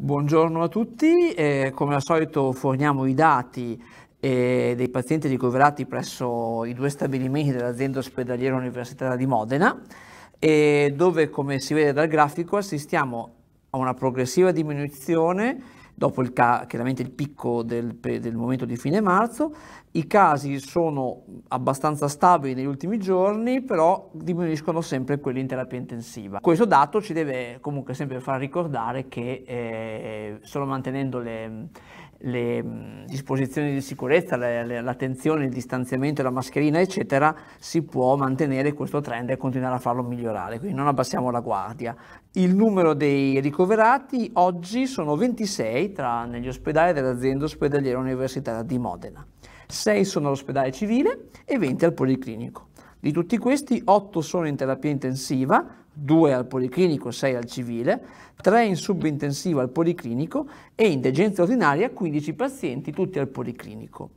Buongiorno a tutti, eh, come al solito forniamo i dati eh, dei pazienti ricoverati presso i due stabilimenti dell'azienda ospedaliera universitaria di Modena, eh, dove come si vede dal grafico assistiamo a una progressiva diminuzione dopo il chiaramente il picco del, del, momento di fine marzo, i casi sono abbastanza stabili negli ultimi giorni, però diminuiscono sempre quelli in terapia intensiva. Questo dato ci deve comunque sempre far ricordare che eh, solo mantenendo le, le mm, disposizioni di sicurezza, l'attenzione, il distanziamento, la mascherina, eccetera, si può mantenere questo trend e continuare a farlo migliorare, quindi non abbassiamo la guardia. Il numero dei ricoverati oggi sono 26 tra negli ospedali dell'azienda ospedaliera universitaria di Modena. 6 sono all'ospedale civile e 20 al policlinico. Di tutti questi, 8 sono in terapia intensiva, 2 al policlinico, 6 al civile, 3 in subintensiva al policlinico e in degenza ordinaria 15 pazienti, tutti al policlinico.